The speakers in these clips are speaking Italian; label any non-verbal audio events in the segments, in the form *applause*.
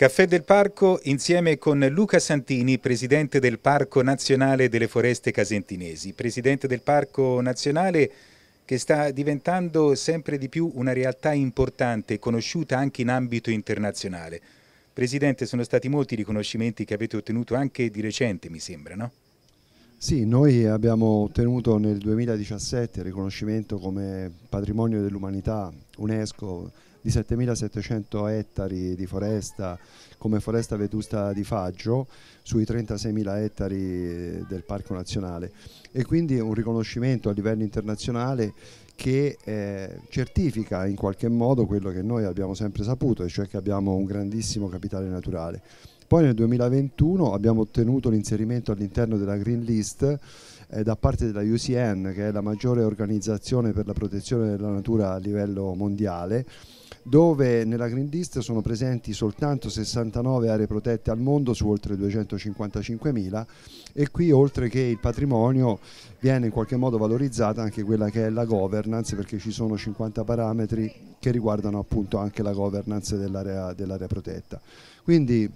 Caffè del Parco insieme con Luca Santini, presidente del Parco Nazionale delle Foreste Casentinesi, presidente del Parco Nazionale che sta diventando sempre di più una realtà importante, conosciuta anche in ambito internazionale. Presidente, sono stati molti i riconoscimenti che avete ottenuto anche di recente, mi sembra, no? Sì, noi abbiamo ottenuto nel 2017 il riconoscimento come patrimonio dell'umanità UNESCO di 7.700 ettari di foresta come foresta vetusta di Faggio sui 36.000 ettari eh, del Parco Nazionale e quindi un riconoscimento a livello internazionale che eh, certifica in qualche modo quello che noi abbiamo sempre saputo, e cioè che abbiamo un grandissimo capitale naturale. Poi nel 2021 abbiamo ottenuto l'inserimento all'interno della Green List eh, da parte della UCN, che è la maggiore organizzazione per la protezione della natura a livello mondiale, dove nella Green List sono presenti soltanto 69 aree protette al mondo su oltre 255.000 e qui oltre che il patrimonio viene in qualche modo valorizzata anche quella che è la governance perché ci sono 50 parametri che riguardano appunto anche la governance dell'area dell protetta. Quindi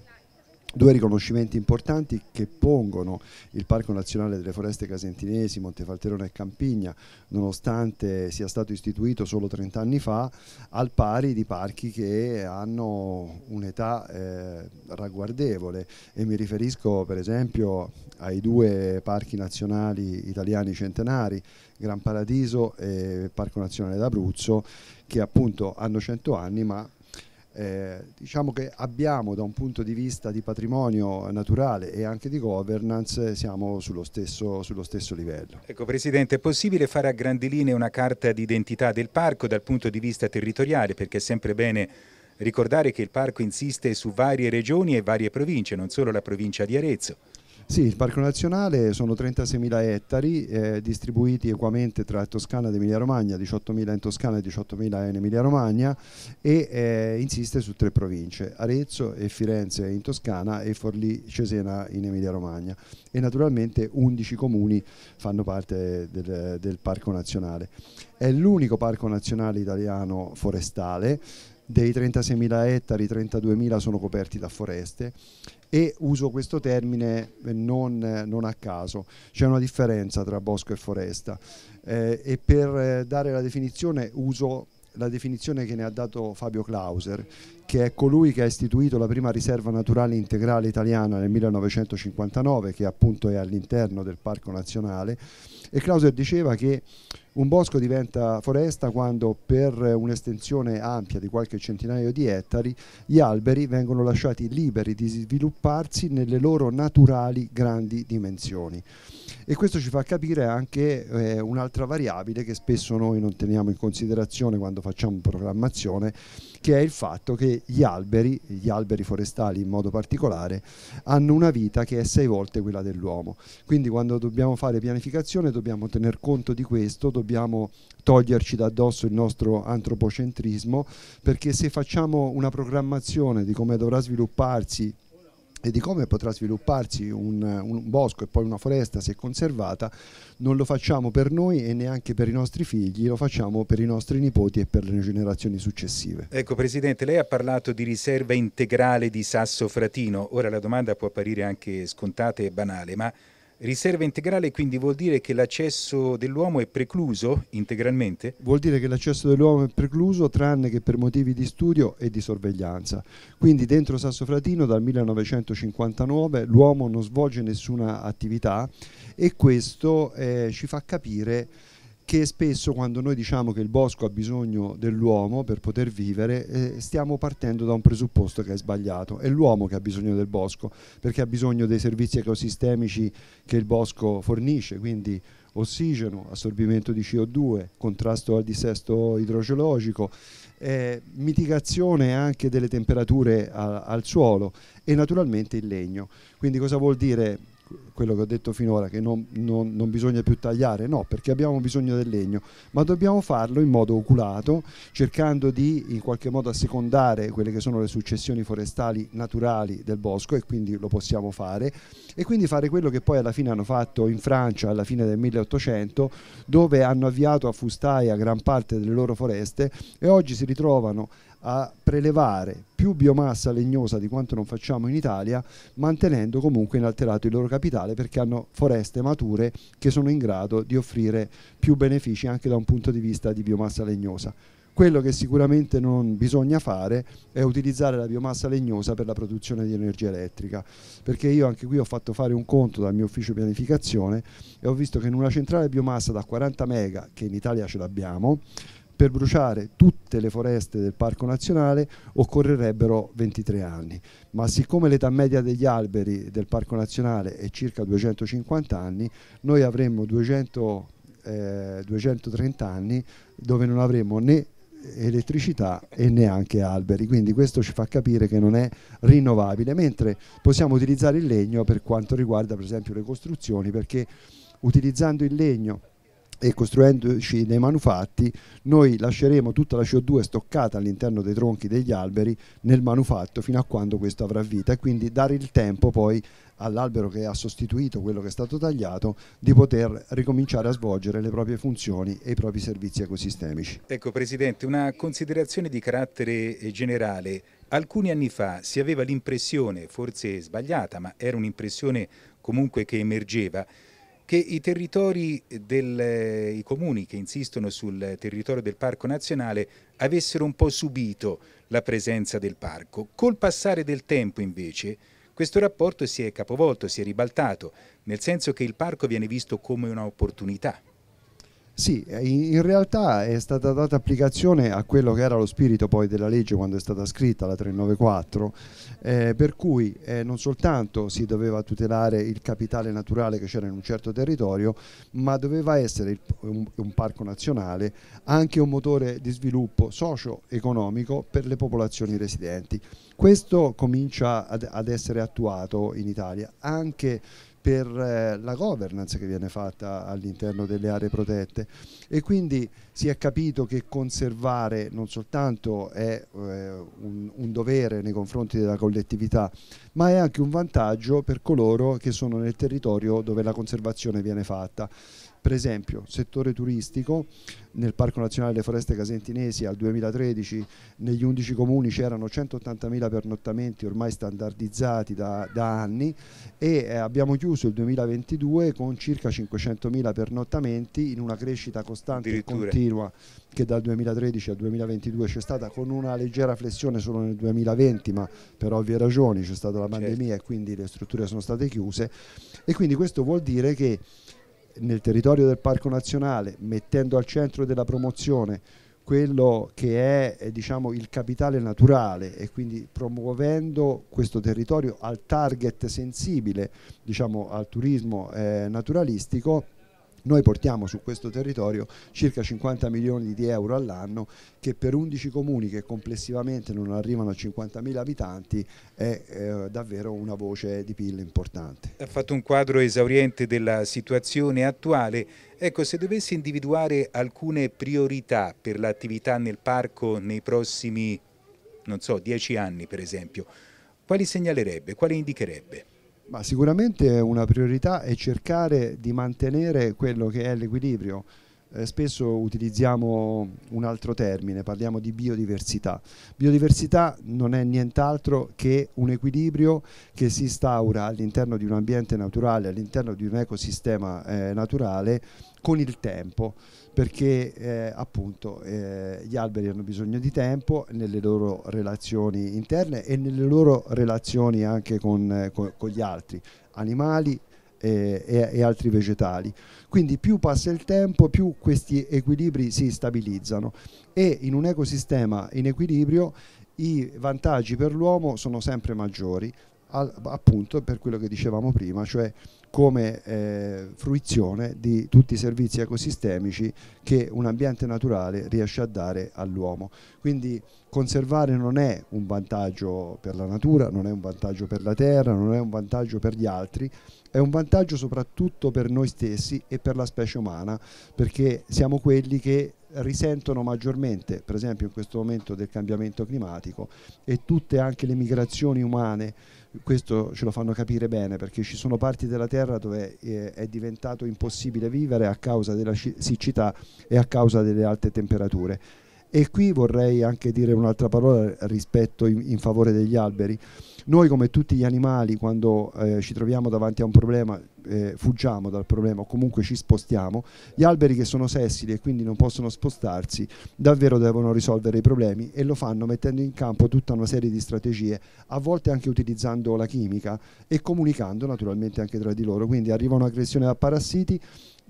due riconoscimenti importanti che pongono il Parco Nazionale delle Foreste Casentinesi, Montefalterone e Campigna, nonostante sia stato istituito solo 30 anni fa, al pari di parchi che hanno un'età eh, ragguardevole e mi riferisco per esempio ai due parchi nazionali italiani centenari, Gran Paradiso e Parco Nazionale d'Abruzzo, che appunto hanno 100 anni ma eh, diciamo che abbiamo da un punto di vista di patrimonio naturale e anche di governance siamo sullo stesso, sullo stesso livello. Ecco Presidente, è possibile fare a grandi linee una carta d'identità del parco dal punto di vista territoriale perché è sempre bene ricordare che il parco insiste su varie regioni e varie province, non solo la provincia di Arezzo. Sì, il Parco Nazionale sono 36.000 ettari eh, distribuiti equamente tra Toscana ed Emilia-Romagna, 18.000 in Toscana e 18.000 in Emilia-Romagna e eh, insiste su tre province, Arezzo e Firenze in Toscana e Forlì Cesena in Emilia-Romagna e naturalmente 11 comuni fanno parte del, del Parco Nazionale. È l'unico parco nazionale italiano forestale dei 36.000 ettari 32.000 sono coperti da foreste e uso questo termine eh, non, eh, non, a caso, c'è una differenza tra bosco e foresta eh, e per eh, dare la definizione uso la definizione che ne ha dato Fabio Clauser, che è colui che ha istituito la prima riserva naturale integrale italiana nel 1959, che appunto è all'interno del Parco Nazionale. E Clauser diceva che un bosco diventa foresta quando per un'estensione ampia di qualche centinaio di ettari gli alberi vengono lasciati liberi di svilupparsi nelle loro naturali grandi dimensioni e questo ci fa capire anche eh, un'altra variabile che spesso noi non teniamo in considerazione quando facciamo programmazione che è il fatto che gli alberi, gli alberi forestali in modo particolare, hanno una vita che è sei volte quella dell'uomo. Quindi quando dobbiamo fare pianificazione dobbiamo tener conto di questo, dobbiamo toglierci da addosso il nostro antropocentrismo, perché se facciamo una programmazione di come dovrà svilupparsi e di come potrà svilupparsi un, un, bosco e poi una foresta se conservata, non lo facciamo per noi e neanche per i nostri figli, lo facciamo per i nostri nipoti e per le generazioni successive. Ecco Presidente, lei ha parlato di riserva integrale di Sasso Fratino, ora la domanda può apparire anche scontata e banale, ma Riserva integrale quindi vuol dire che l'accesso dell'uomo è precluso integralmente? Vuol dire che l'accesso dell'uomo è precluso tranne che per motivi di studio e di sorveglianza. Quindi dentro Sasso Fratino dal 1959 l'uomo non svolge nessuna attività e questo eh, ci fa capire che spesso quando noi diciamo che il bosco ha bisogno dell'uomo per poter vivere, eh, stiamo partendo da un presupposto che è sbagliato. È l'uomo che ha bisogno del bosco, perché ha bisogno dei servizi ecosistemici che il bosco fornisce, quindi ossigeno, assorbimento di CO2, contrasto al dissesto idrogeologico, eh, mitigazione anche delle temperature a, al suolo e naturalmente il legno. Quindi cosa vuol dire quello che ho detto finora, che non, non, non, bisogna più tagliare, no, perché abbiamo bisogno del legno, ma dobbiamo farlo in modo oculato, cercando di in qualche modo assecondare quelle che sono le successioni forestali naturali del bosco e quindi lo possiamo fare e quindi fare quello che poi alla fine hanno fatto in Francia alla fine del 1800, dove hanno avviato a fustaia gran parte delle loro foreste e oggi si ritrovano a prelevare più biomassa legnosa di quanto non facciamo in Italia, mantenendo comunque inalterato il loro capitale perché hanno foreste mature che sono in grado di offrire più benefici anche da un punto di vista di biomassa legnosa. Quello che sicuramente non bisogna fare è utilizzare la biomassa legnosa per la produzione di energia elettrica, perché io anche qui ho fatto fare un conto dal mio ufficio pianificazione e ho visto che in una centrale biomassa da 40 mega, che in Italia ce l'abbiamo, per bruciare tutte le foreste del Parco Nazionale occorrerebbero 23 anni, ma siccome l'età media degli alberi del Parco Nazionale è circa 250 anni, noi avremmo 200, eh, 230 anni dove non avremmo né elettricità e neanche alberi, quindi questo ci fa capire che non è rinnovabile, mentre possiamo utilizzare il legno per quanto riguarda per esempio le costruzioni, perché utilizzando il legno e costruendoci dei manufatti, noi lasceremo tutta la CO2 stoccata all'interno dei tronchi degli alberi nel manufatto fino a quando questo avrà vita e quindi dare il tempo poi all'albero che ha sostituito quello che è stato tagliato di poter ricominciare a svolgere le proprie funzioni e i propri servizi ecosistemici. Ecco Presidente, una considerazione di carattere eh, generale. Alcuni anni fa si aveva l'impressione, forse sbagliata, ma era un'impressione comunque che emergeva, che i territori dei comuni che insistono sul territorio del Parco Nazionale avessero un po' subito la presenza del parco. Col passare del tempo invece questo rapporto si è capovolto, si è ribaltato, nel senso che il parco viene visto come un'opportunità. Sì, eh, in realtà è stata data applicazione a quello che era lo spirito poi della legge quando è stata scritta la 394, eh, per cui eh, non soltanto si doveva tutelare il capitale naturale che c'era in un certo territorio, ma doveva essere il, un, un, parco nazionale anche un motore di sviluppo socio-economico per le popolazioni residenti. Questo comincia ad, ad essere attuato in Italia anche per eh, la governance che viene fatta all'interno delle aree protette e quindi si è capito che conservare non soltanto è eh, un, un dovere nei confronti della collettività ma è anche un vantaggio per coloro che sono nel territorio dove la conservazione viene fatta. Per esempio, settore turistico, nel Parco Nazionale delle Foreste Casentinesi al 2013 negli 11 comuni c'erano 180.000 pernottamenti ormai standardizzati da, da, anni e eh, abbiamo chiuso il 2022 con circa 500.000 pernottamenti in una crescita costante e continua che dal 2013 al 2022 c'è stata con una leggera flessione solo nel 2020, ma per ovvie ragioni c'è stata la certo. pandemia certo. e quindi le strutture sono state chiuse e quindi questo vuol dire che nel territorio del Parco Nazionale, mettendo al centro della promozione quello che è eh, diciamo, il capitale naturale e quindi promuovendo questo territorio al target sensibile diciamo, al turismo eh, naturalistico, noi portiamo su questo territorio circa 50 milioni di euro all'anno che per 11 comuni che complessivamente non arrivano a 50 mila abitanti è eh, davvero una voce di PIL importante. Ha fatto un quadro esauriente della situazione attuale. Ecco, se dovessi individuare alcune priorità per l'attività nel parco nei prossimi, non so, 10 anni per esempio, quali segnalerebbe, quali indicherebbe? Ma sicuramente una priorità è cercare di mantenere quello che è l'equilibrio. Eh, spesso utilizziamo un altro termine, parliamo di biodiversità. Biodiversità non è nient'altro che un equilibrio che si instaura all'interno di un ambiente naturale, all'interno di un ecosistema eh, naturale con il tempo perché eh, appunto eh, gli alberi hanno bisogno di tempo nelle loro relazioni interne e nelle loro relazioni anche con, eh, con, con gli altri animali e, eh, e, e, altri vegetali. Quindi più passa il tempo, più questi equilibri si stabilizzano e in un ecosistema in equilibrio i vantaggi per l'uomo sono sempre maggiori, al, appunto per quello che dicevamo prima, cioè come eh, fruizione di tutti i servizi ecosistemici che un ambiente naturale riesce a dare all'uomo. Quindi conservare non è un vantaggio per la natura, non è un vantaggio per la terra, non è un vantaggio per gli altri, è un vantaggio soprattutto per noi stessi e per la specie umana, perché siamo quelli che risentono maggiormente, per esempio in questo momento, del cambiamento climatico e tutte anche le migrazioni umane, questo ce lo fanno capire bene perché ci sono parti della Terra dove eh, è diventato impossibile vivere a causa della siccità e a causa delle alte temperature. E qui vorrei anche dire un'altra parola rispetto in, in favore degli alberi. Noi come tutti gli animali quando eh, ci troviamo davanti a un problema eh, fuggiamo dal problema o comunque ci spostiamo, gli alberi che sono sessili e quindi non possono spostarsi davvero devono risolvere i problemi e lo fanno mettendo in campo tutta una serie di strategie, a volte anche utilizzando la chimica e comunicando naturalmente anche tra di loro. Quindi arriva un'aggressione da parassiti,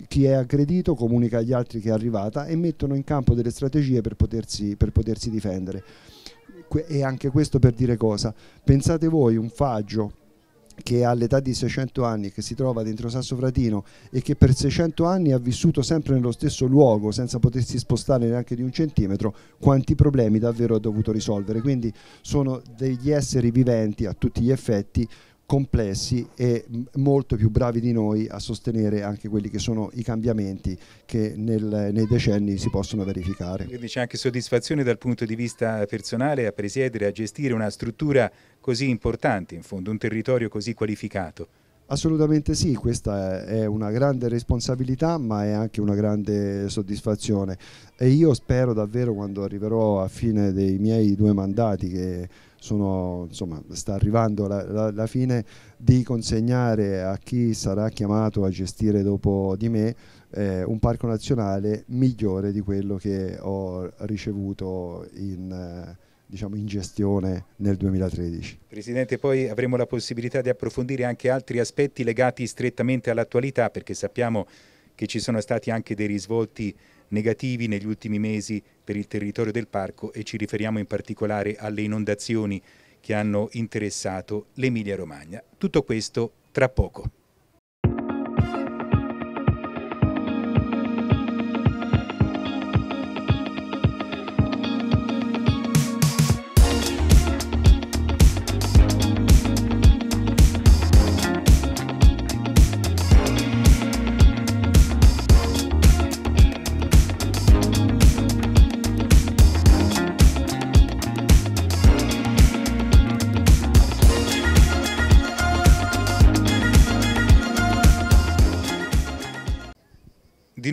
chi è aggredito comunica agli altri che è arrivata e mettono in campo delle strategie per potersi, per potersi difendere. e anche questo per dire cosa? Pensate voi un faggio che all'età di 600 anni, che si trova dentro Sasso Fratino e che per 600 anni ha vissuto sempre nello stesso luogo senza potersi spostare neanche di un centimetro, quanti problemi davvero ha dovuto risolvere. Quindi sono degli esseri viventi a tutti gli effetti complessi e molto più bravi di noi a sostenere anche quelli che sono i cambiamenti che nel, nei decenni si possono verificare. Quindi c'è anche soddisfazione dal punto di vista personale a presiedere, a gestire una struttura così importante, in fondo un territorio così qualificato. Assolutamente sì, questa è una grande responsabilità ma è anche una grande soddisfazione e io spero davvero quando arriverò a fine dei miei due mandati che sono, insomma, sta arrivando la, la, la, fine di consegnare a chi sarà chiamato a gestire dopo di me eh, un parco nazionale migliore di quello che ho ricevuto in... Eh, diciamo, in gestione nel 2013. Presidente, poi avremo la possibilità di approfondire anche altri aspetti legati strettamente all'attualità perché sappiamo che ci sono stati anche dei risvolti negativi negli ultimi mesi per il territorio del parco e ci riferiamo in particolare alle inondazioni che hanno interessato l'Emilia Romagna. Tutto questo tra poco.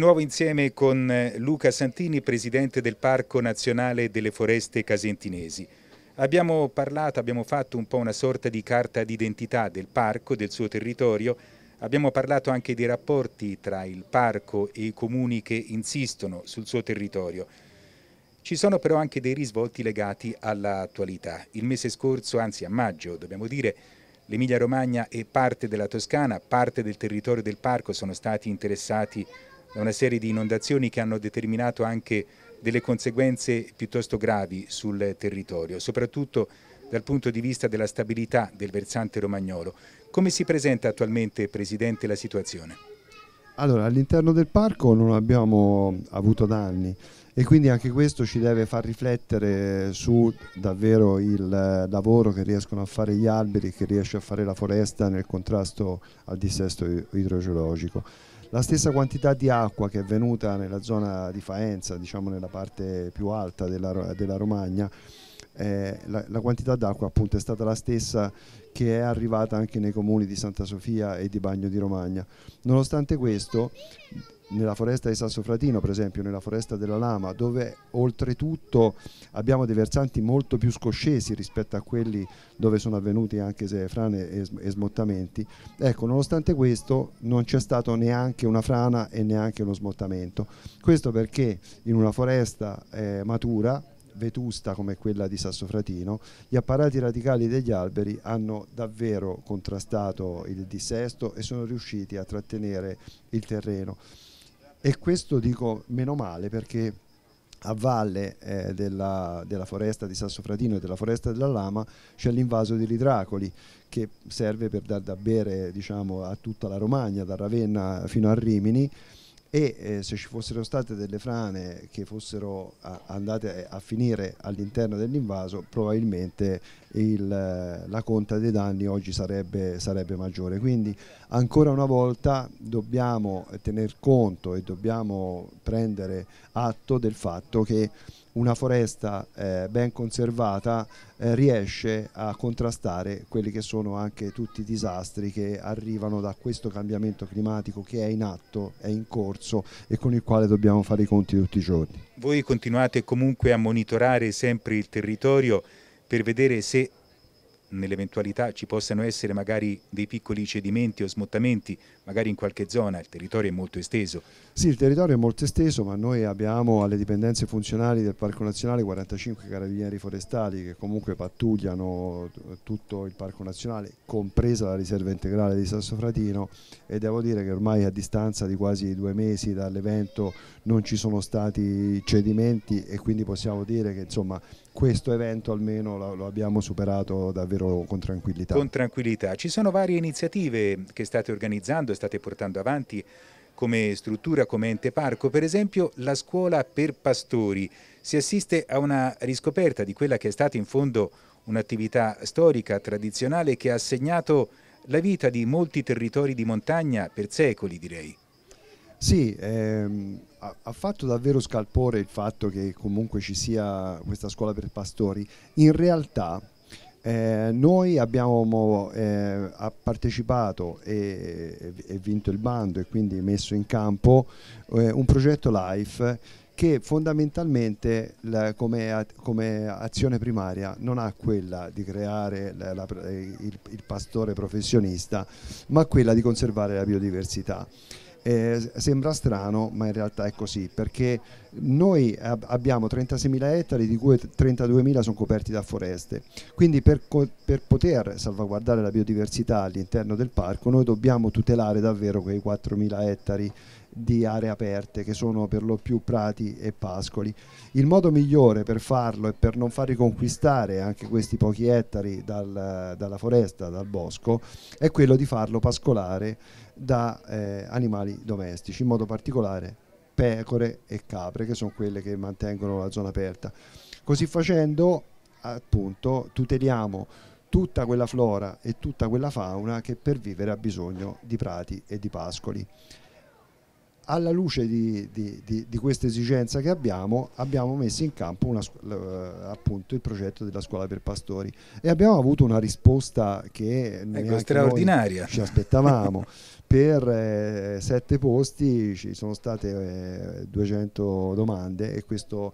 nuovo insieme con eh, Luca Santini, presidente del Parco Nazionale delle Foreste Casentinesi. Abbiamo parlato, abbiamo fatto un po' una sorta di carta d'identità del parco, del suo territorio, abbiamo parlato anche dei rapporti tra il parco e i comuni che insistono sul suo territorio. Ci sono però anche dei risvolti legati all'attualità. Il mese scorso, anzi a maggio dobbiamo dire, l'Emilia Romagna e parte della Toscana, parte del territorio del parco sono stati interessati da una serie di inondazioni che hanno determinato anche delle conseguenze piuttosto gravi sul territorio, soprattutto dal punto di vista della stabilità del versante romagnolo. Come si presenta attualmente, Presidente, la situazione? Allora, all'interno del parco non abbiamo avuto danni e quindi anche questo ci deve far riflettere su davvero il lavoro che riescono a fare gli alberi, che riesce a fare la foresta nel contrasto al dissesto idrogeologico la stessa quantità di acqua che è venuta nella zona di Faenza, diciamo nella parte più alta della, della Romagna, eh, la, la, quantità d'acqua appunto è stata la stessa che è arrivata anche nei comuni di Santa Sofia e di Bagno di Romagna. Nonostante questo nella foresta di San Sofratino, per esempio, nella foresta della Lama, dove oltretutto abbiamo dei versanti molto più scoscesi rispetto a quelli dove sono avvenuti anche se frane e, e smottamenti. Ecco, nonostante questo non c'è stato neanche una frana e neanche uno smottamento. Questo perché in una foresta eh, matura vetusta come quella di Sassofratino, gli apparati radicali degli alberi hanno davvero contrastato il dissesto e sono riusciti a trattenere il terreno e questo dico meno male perché a valle eh, della, della, foresta di Sassofradino e della foresta della Lama c'è l'invaso di Lidracoli che serve per dar da bere diciamo, a tutta la Romagna, da Ravenna fino a Rimini e eh, se ci fossero state delle frane che fossero a, andate a finire all'interno dell'invaso probabilmente il, la conta dei danni oggi sarebbe, sarebbe, maggiore quindi ancora una volta dobbiamo tener conto e dobbiamo prendere atto del fatto che una foresta eh, ben conservata eh, riesce a contrastare quelli che sono anche tutti i disastri che arrivano da questo cambiamento climatico che è in atto, è in corso e con il quale dobbiamo fare i conti tutti i giorni. Voi continuate comunque a monitorare sempre il territorio per vedere se nell'eventualità ci possano essere magari dei piccoli cedimenti o smottamenti, magari in qualche zona il territorio è molto esteso. Sì, il territorio è molto esteso, ma noi abbiamo alle dipendenze funzionali del Parco Nazionale 45 carabinieri forestali che comunque pattugliano eh, tutto il Parco Nazionale, compresa la riserva integrale di Sassofratino e devo dire che ormai a distanza di quasi due mesi dall'evento non ci sono stati cedimenti e quindi possiamo dire che insomma questo evento almeno lo, abbiamo superato davvero con tranquillità. Con tranquillità. Ci sono varie iniziative che state organizzando portando, state portando avanti come struttura, come ente parco, per esempio la scuola per pastori. Si assiste a una riscoperta di quella che è stata in fondo un'attività storica, tradizionale, che ha segnato la vita di molti territori di montagna per secoli direi. Sì, ehm, ha fatto davvero scalpore il fatto che comunque ci sia questa scuola per pastori. In realtà eh, noi abbiamo eh, partecipato e, e, vinto il bando e quindi messo in campo eh, un progetto LIFE che fondamentalmente la, come, come, azione primaria non ha quella di creare la, la, il, il pastore professionista ma quella di conservare la biodiversità. Eh, sembra strano, ma in realtà è così, perché noi ab abbiamo 36.000 ettari, di cui 32.000 sono coperti da foreste. Quindi per, per poter salvaguardare la biodiversità all'interno del parco, noi dobbiamo tutelare davvero quei 4.000 ettari di aree aperte che sono per lo più prati e pascoli. Il modo migliore per farlo e per non far riconquistare anche questi pochi ettari dal, dalla foresta, dal bosco, è quello di farlo pascolare da eh, animali domestici, in modo particolare pecore e capre che sono quelle che mantengono la zona aperta. Così facendo appunto tuteliamo tutta quella flora e tutta quella fauna che per vivere ha bisogno di prati e di pascoli alla luce di, di, di, di questa esigenza che abbiamo, abbiamo messo in campo una, eh, appunto il progetto della scuola per pastori e abbiamo avuto una risposta che ecco, straordinaria. ci aspettavamo. *laughs* per eh, sette posti ci sono state eh, 200 domande e questo...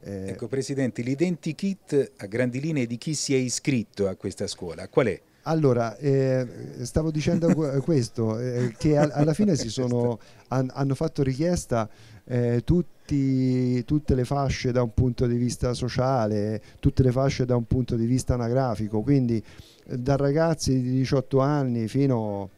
Eh... Ecco Presidente, l'identikit a grandi linee di chi si è iscritto a questa scuola, qual è? Allora, eh, stavo dicendo *laughs* questo, eh, che a- alla fine si sono, han- hanno fatto richiesta eh, tutti, tutte le fasce da un punto di vista sociale, tutte le fasce da un punto di vista anagrafico, quindi eh, da ragazzi di 18 anni fino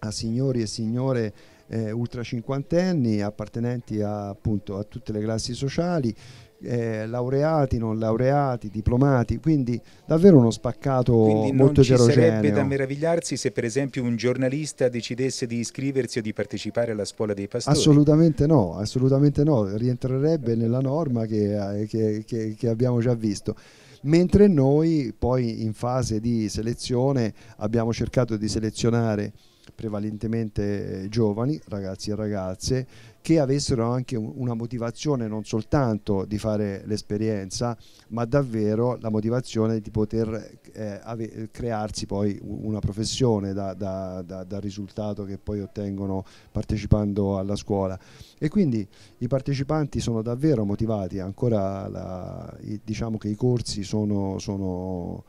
a signori e signore eh, ultra cinquantenni appartenenti a, appunto, a tutte le classi sociali eh, laureati, non laureati, diplomati, quindi davvero uno spaccato quindi molto eterogeneo. Non sarebbe da meravigliarsi se per esempio un giornalista decidesse di iscriversi o di partecipare alla scuola dei pastori. Assolutamente no, assolutamente no, rientrerebbe nella norma che, eh, che, che, che abbiamo già visto mentre noi poi in fase di selezione abbiamo cercato di selezionare prevalentemente eh, giovani, ragazzi e ragazze, che avessero anche una motivazione non soltanto di fare l'esperienza, ma davvero la motivazione di poter eh, crearsi poi una professione da, da, da, dal risultato che poi ottengono partecipando alla scuola. E quindi i partecipanti sono davvero motivati, ancora la, diciamo che i corsi sono, sono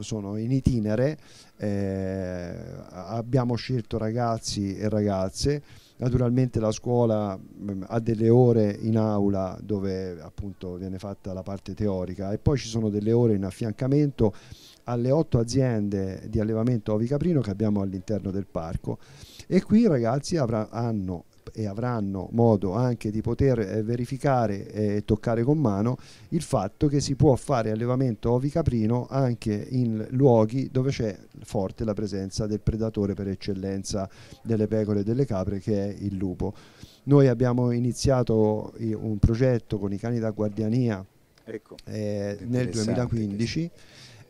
sono in itinere, eh, abbiamo scelto ragazzi e ragazze, naturalmente la scuola mh, mm, ha delle ore in aula dove appunto viene fatta la parte teorica e poi ci sono delle ore in affiancamento alle otto aziende di allevamento ovi caprino che abbiamo all'interno del parco e qui i ragazzi avranno e avranno modo anche di poter eh, verificare e toccare con mano il fatto che si può fare allevamento ovicaprino anche in luoghi dove c'è forte la presenza del predatore per eccellenza delle pecore e delle capre che è il lupo. Noi abbiamo iniziato un progetto con i cani da guardiania Ecco, eh, nel 2015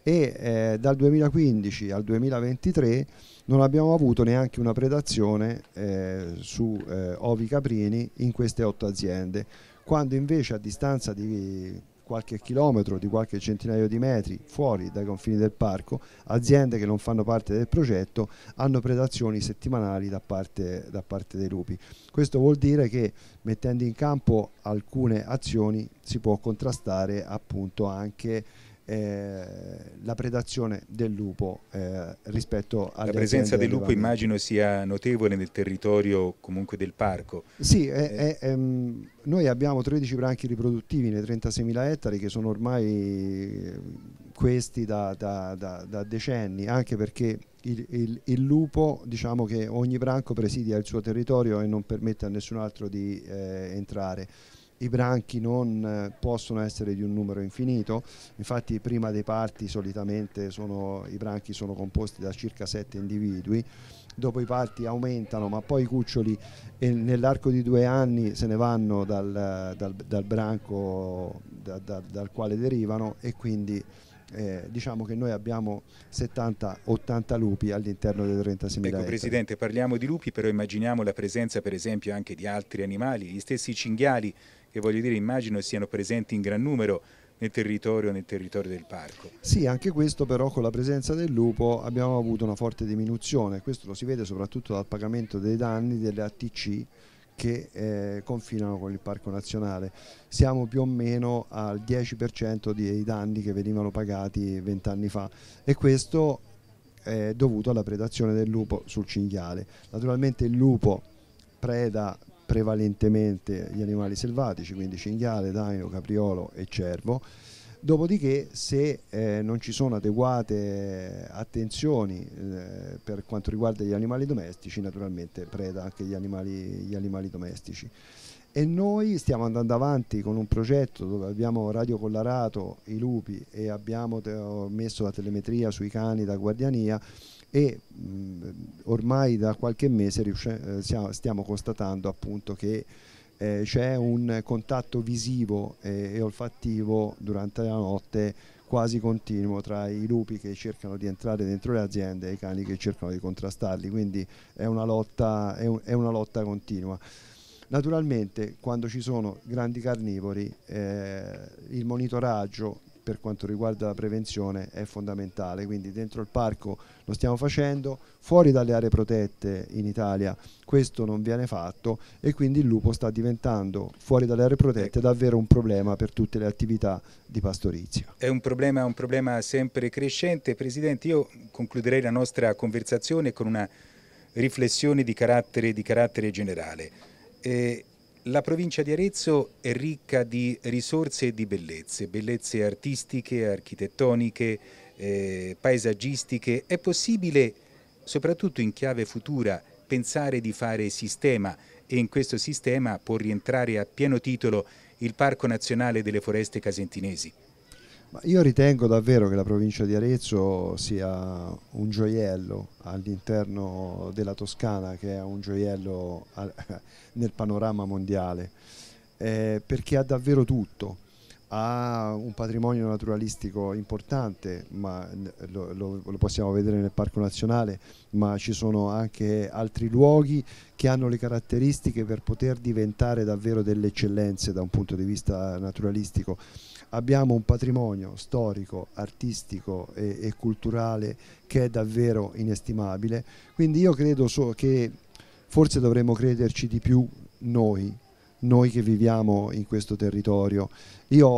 e eh, dal 2015 al 2023 non abbiamo avuto neanche una predazione eh, su eh, ovi caprini in queste otto aziende, quando invece a distanza di qualche chilometro, di qualche centinaio di metri fuori dai confini del parco, aziende che non fanno parte del progetto hanno predazioni settimanali da parte, da parte dei lupi. Questo vuol dire che mettendo in campo alcune azioni si può contrastare appunto anche eh, la predazione del lupo eh, rispetto alla presenza del lupo immagino sia notevole nel territorio comunque del parco. Sì, eh. ehm, noi abbiamo 13 branchi riproduttivi nei 36.000 ettari che sono ormai eh, questi da, da, da, da decenni, anche perché il, il, il, lupo, diciamo che ogni branco presidia il suo territorio e non permette a nessun altro di eh, entrare i branchi non eh, possono essere di un numero infinito, infatti prima dei parti solitamente sono, i branchi sono composti da circa 7 individui, dopo i parti aumentano ma poi i cuccioli nell'arco di due anni se ne vanno dal, dal, dal branco da, da, dal quale derivano e quindi eh, diciamo che noi abbiamo 70-80 lupi all'interno dei 36 ecco, ettari. Presidente, parliamo di lupi, però immaginiamo la presenza per esempio anche di altri animali, gli stessi cinghiali che voglio dire immagino siano presenti in gran numero nel territorio, nel territorio, del parco. Sì, anche questo però con la presenza del lupo abbiamo avuto una forte diminuzione, questo lo si vede soprattutto dal pagamento dei danni delle ATC che eh, confinano con il Parco Nazionale. Siamo più o meno al 10% dei danni che venivano pagati vent'anni fa e questo è dovuto alla predazione del lupo sul cinghiale. Naturalmente il lupo preda prevalentemente gli animali selvatici, quindi cinghiale, daino, capriolo e cervo. Dopodiché se eh, non ci sono adeguate attenzioni eh, per quanto riguarda gli animali domestici, naturalmente preda anche gli animali, gli animali, domestici. E noi stiamo andando avanti con un progetto dove abbiamo radiocollarato i lupi e abbiamo eh, messo la telemetria sui cani da guardiania e mh, ormai da qualche mese riusce, eh, siamo, stiamo constatando appunto che eh, c'è un contatto visivo e, e olfattivo durante la notte quasi continuo tra i lupi che cercano di entrare dentro le aziende e i cani che cercano di contrastarli, quindi è una lotta, è un, è una lotta continua. Naturalmente quando ci sono grandi carnivori eh, il monitoraggio per quanto riguarda la prevenzione è fondamentale, quindi dentro il parco lo stiamo facendo, fuori dalle aree protette in Italia questo non viene fatto e quindi il lupo sta diventando fuori dalle aree protette ecco. davvero un problema per tutte le attività di pastorizia. È un problema, un problema sempre crescente. Presidente, io concluderei la nostra conversazione con una riflessione di carattere, di carattere generale. Eh, la provincia di Arezzo è ricca di risorse e di bellezze, bellezze artistiche, architettoniche, eh, paesaggistiche. È possibile, soprattutto in chiave futura, pensare di fare sistema e in questo sistema può rientrare a pieno titolo il Parco Nazionale delle Foreste Casentinesi io ritengo davvero che la provincia di Arezzo sia un gioiello all'interno della Toscana, che è un gioiello *laughs* nel panorama mondiale, eh, perché ha davvero tutto. Ha un patrimonio naturalistico importante, ma lo, lo, lo possiamo vedere nel Parco Nazionale, ma ci sono anche altri luoghi che hanno le caratteristiche per poter diventare davvero delle eccellenze da un punto di vista naturalistico abbiamo un patrimonio storico, artistico e, e culturale che è davvero inestimabile. Quindi io credo so che forse dovremmo crederci di più noi, noi che viviamo in questo territorio. Io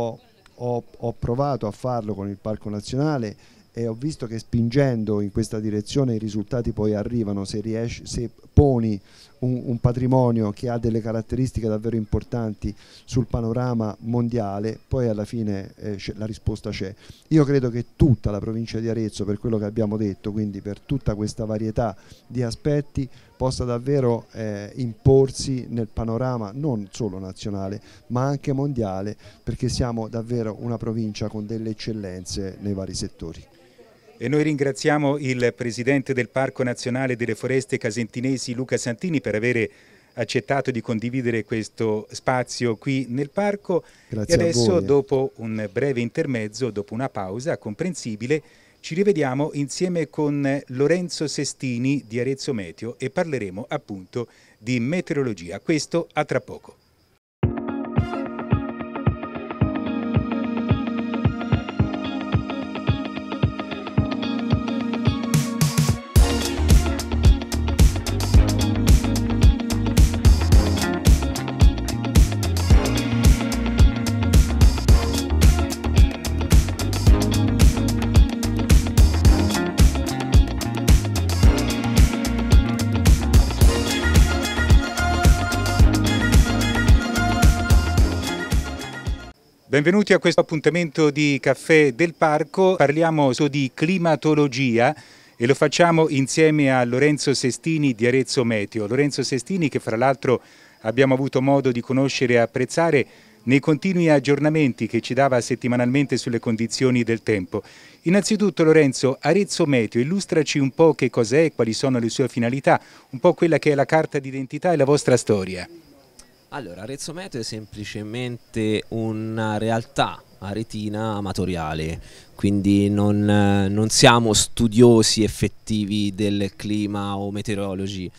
ho, ho provato a farlo con il Parco Nazionale e ho visto che spingendo in questa direzione i risultati poi arrivano se, riesci, se imponi un, un, patrimonio che ha delle caratteristiche davvero importanti sul panorama mondiale, poi alla fine eh, la risposta c'è. Io credo che tutta la provincia di Arezzo, per quello che abbiamo detto, quindi per tutta questa varietà di aspetti, possa davvero eh, imporsi nel panorama non solo nazionale ma anche mondiale perché siamo davvero una provincia con delle eccellenze nei vari settori. E noi ringraziamo il Presidente del Parco Nazionale delle Foreste Casentinesi, Luca Santini, per aver accettato di condividere questo spazio qui nel parco. Grazie e adesso, dopo un breve intermezzo, dopo una pausa comprensibile, ci rivediamo insieme con Lorenzo Sestini di Arezzo Meteo e parleremo appunto di meteorologia. Questo a tra poco. Benvenuti a questo appuntamento di Caffè del Parco. Parliamo di climatologia e lo facciamo insieme a Lorenzo Sestini di Arezzo Meteo. Lorenzo Sestini che fra l'altro abbiamo avuto modo di conoscere e apprezzare nei continui aggiornamenti che ci dava settimanalmente sulle condizioni del tempo. Innanzitutto Lorenzo, Arezzo Meteo, illustraci un po' che cos'è, quali sono le sue finalità, un po' quella che è la carta d'identità e la vostra storia. Allora, Arezzo Meteo è semplicemente una realtà aretina amatoriale, quindi non, non siamo studiosi effettivi del clima o meteorologi.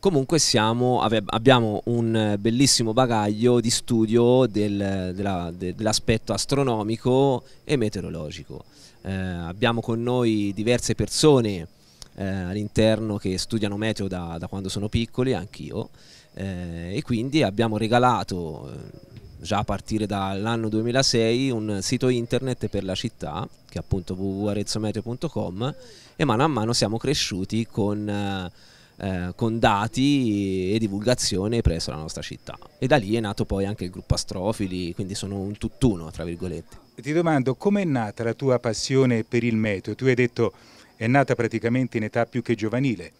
Comunque siamo, abbiamo un bellissimo bagaglio di studio del, della, de, dell'aspetto astronomico e meteorologico. Eh, abbiamo con noi diverse persone eh, all'interno che studiano meteo da, da quando sono piccoli, anch'io eh, e quindi abbiamo regalato eh, già a partire dall'anno 2006 un sito internet per la città che è appunto www.arezzometeo.com e mano a mano siamo cresciuti con, eh, eh, con dati e divulgazione presso la nostra città e da lì è nato poi anche il gruppo Astrofili quindi sono un tutt'uno tra virgolette ti domando com'è nata la tua passione per il meteo tu hai detto è nata praticamente in età più che giovanile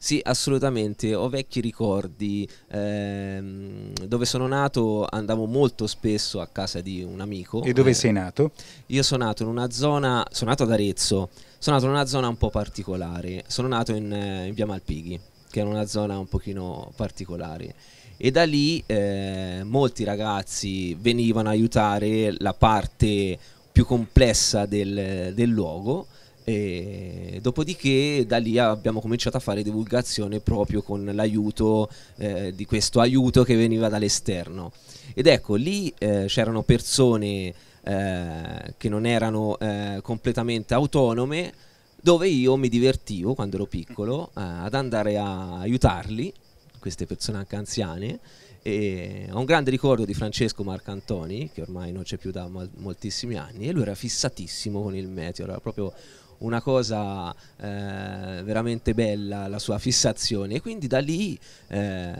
sì, assolutamente, ho vecchi ricordi. Ehm, dove sono nato andavo molto spesso a casa di un amico. E dove eh, sei nato? Io sono nato in una zona, sono nato ad Arezzo, sono nato in una zona un po' particolare, sono nato in, eh, in via Malpighi, che è una zona un pochino particolare e da lì eh, molti ragazzi venivano a aiutare la parte più complessa del, del luogo e dopodiché da lì abbiamo cominciato a fare divulgazione proprio con l'aiuto eh, di questo aiuto che veniva dall'esterno. Ed ecco, lì eh, c'erano persone eh, che non erano eh, completamente autonome, dove io mi divertivo quando ero piccolo ad andare a aiutarli, queste persone anche anziane. E ho un grande ricordo di Francesco Marcantoni, che ormai non c'è più da moltissimi anni, e lui era fissatissimo con il meteor, era proprio una cosa eh, veramente bella la sua fissazione e quindi da lì eh,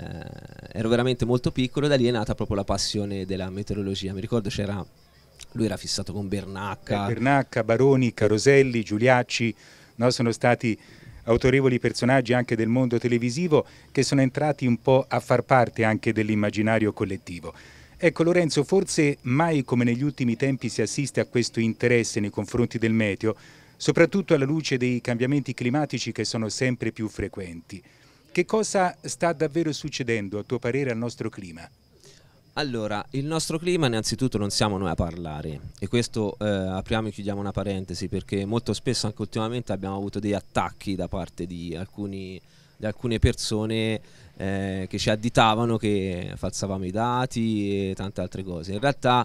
ero veramente molto piccolo e da lì è nata proprio la passione della meteorologia. Mi ricordo c'era lui era fissato con Bernacca. Eh, Bernacca, Baroni, Caroselli, Giuliacci, no? sono stati autorevoli personaggi anche del mondo televisivo che sono entrati un po' a far parte anche dell'immaginario collettivo. Ecco Lorenzo, forse mai come negli ultimi tempi si assiste a questo interesse nei confronti del meteo, soprattutto alla luce dei cambiamenti climatici che sono sempre più frequenti. Che cosa sta davvero succedendo, a tuo parere, al nostro clima? Allora, il nostro clima innanzitutto non siamo noi a parlare e questo eh, apriamo e chiudiamo una parentesi perché molto spesso anche ultimamente abbiamo avuto dei attacchi da parte di, alcuni, di alcune persone eh, che ci additavano che falsavamo i dati e tante altre cose. In realtà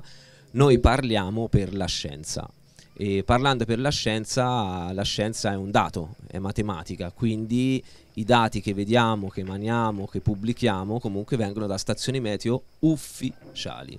noi parliamo per la scienza e parlando per la scienza, la scienza è un dato, è matematica, quindi i dati che vediamo, che emaniamo, che pubblichiamo comunque vengono da stazioni meteo ufficiali.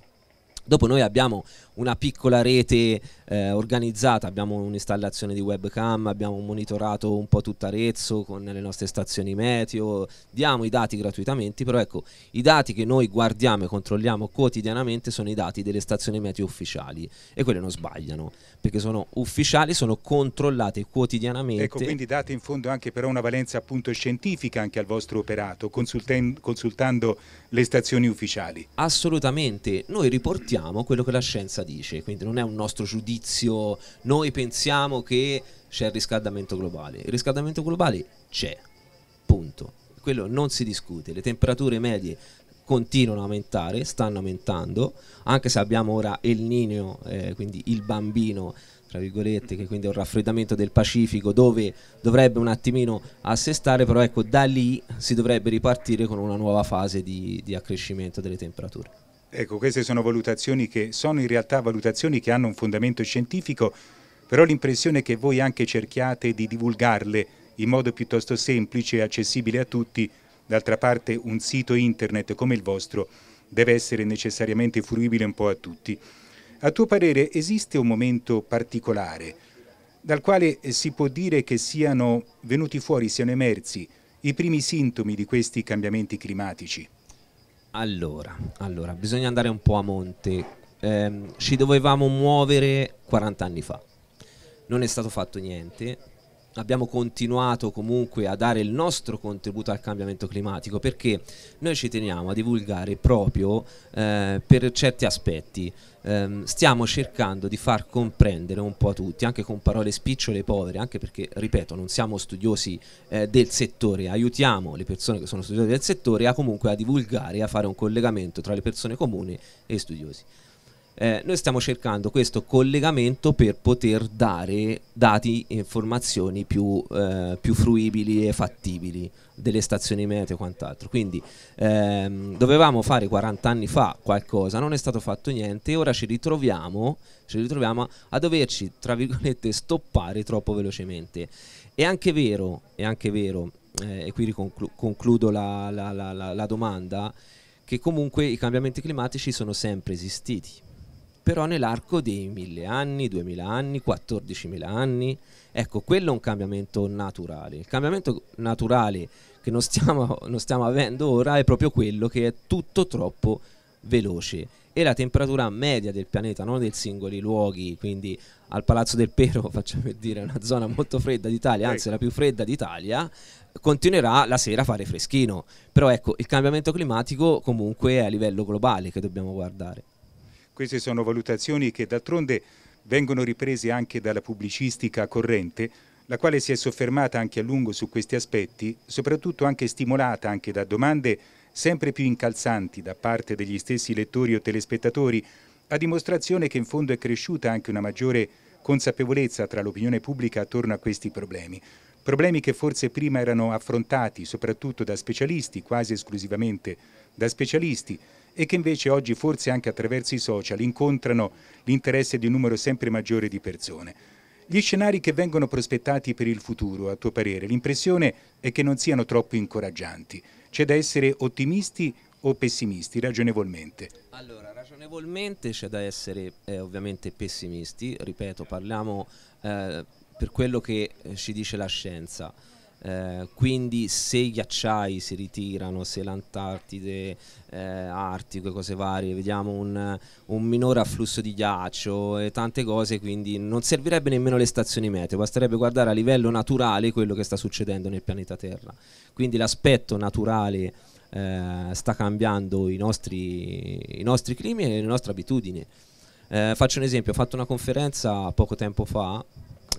Dopo noi abbiamo una piccola rete eh, organizzata, abbiamo un'installazione di webcam, abbiamo monitorato un po' tutto Arezzo con le nostre stazioni meteo, diamo i dati gratuitamente, però ecco, i dati che noi guardiamo e controlliamo quotidianamente sono i dati delle stazioni meteo ufficiali e quelle non sbagliano, perché sono ufficiali, sono controllate quotidianamente. Ecco, quindi date in fondo anche però una valenza appunto scientifica anche al vostro operato, consultando le stazioni ufficiali. Assolutamente, noi riportiamo quello che la scienza radice, quindi non è un nostro giudizio, noi pensiamo che c'è il riscaldamento globale, il riscaldamento globale c'è, punto, quello non si discute, le temperature medie continuano a aumentare, stanno aumentando, anche se abbiamo ora El Niño, eh, quindi il bambino, tra virgolette, che quindi è un raffreddamento del Pacifico dove dovrebbe un attimino assestare, però ecco da lì si dovrebbe ripartire con una nuova fase di, di accrescimento delle temperature. Ecco, queste sono valutazioni che sono in realtà valutazioni che hanno un fondamento scientifico, però l'impressione è che voi anche cerchiate di divulgarle in modo piuttosto semplice e accessibile a tutti. D'altra parte un sito internet come il vostro deve essere necessariamente fruibile un po' a tutti. A tuo parere esiste un momento particolare dal quale si può dire che siano venuti fuori, siano emersi i primi sintomi di questi cambiamenti climatici? Allora, allora, bisogna andare un po' a monte. Eh, ci dovevamo muovere 40 anni fa. Non è stato fatto niente abbiamo continuato comunque a dare il nostro contributo al cambiamento climatico perché noi ci teniamo a divulgare proprio eh, per certi aspetti. Eh, stiamo cercando di far comprendere un po' a tutti, anche con parole spicciole e povere, anche perché, ripeto, non siamo studiosi eh, del settore, aiutiamo le persone che sono studiosi del settore a comunque a divulgare, a fare un collegamento tra le persone comuni e studiosi. Eh, noi stiamo cercando questo collegamento per poter dare dati e informazioni più, eh, più fruibili e fattibili delle stazioni meteo e quant'altro. Quindi ehm, dovevamo fare 40 anni fa qualcosa, non è stato fatto niente e ora ci ritroviamo, ci ritroviamo a doverci, tra virgolette, stoppare troppo velocemente. È anche vero, è anche vero eh, e qui concludo la, la, la, la domanda, che comunque i cambiamenti climatici sono sempre esistiti però nell'arco dei mille anni, duemila anni, quattordicimila anni. Ecco, quello è un cambiamento naturale. Il cambiamento naturale che non stiamo, non stiamo avendo ora è proprio quello che è tutto troppo veloce e la temperatura media del pianeta, non dei singoli luoghi, quindi al Palazzo del Pero, *laughs* facciamo per dire, una zona molto fredda d'Italia, anzi la più fredda d'Italia, continuerà la sera a fare freschino. Però ecco, il cambiamento climatico comunque è a livello globale che dobbiamo guardare. Queste sono valutazioni che d'altronde vengono riprese anche dalla pubblicistica corrente, la quale si è soffermata anche a lungo su questi aspetti, soprattutto anche stimolata anche da domande sempre più incalzanti da parte degli stessi lettori o telespettatori, a dimostrazione che in fondo è cresciuta anche una maggiore consapevolezza tra l'opinione pubblica attorno a questi problemi. Problemi che forse prima erano affrontati soprattutto da specialisti, quasi esclusivamente da specialisti, e che invece oggi forse anche attraverso i social incontrano l'interesse di un numero sempre maggiore di persone. Gli scenari che vengono prospettati per il futuro, a tuo parere, l'impressione è che non siano troppo incoraggianti. C'è da essere ottimisti o pessimisti, ragionevolmente? Allora, ragionevolmente c'è da essere eh, ovviamente pessimisti, ripeto, parliamo eh, per quello che eh, ci dice la scienza. Eh, quindi se i ghiacciai si ritirano, se l'Antartide, eh, Artico e cose varie, vediamo un, un, minore afflusso di ghiaccio e tante cose, quindi non servirebbe nemmeno le stazioni meteo, basterebbe guardare a livello naturale quello che sta succedendo nel pianeta Terra. Quindi l'aspetto naturale eh, sta cambiando i nostri, i nostri climi e le nostre abitudini. Eh, faccio un esempio, ho fatto una conferenza poco tempo fa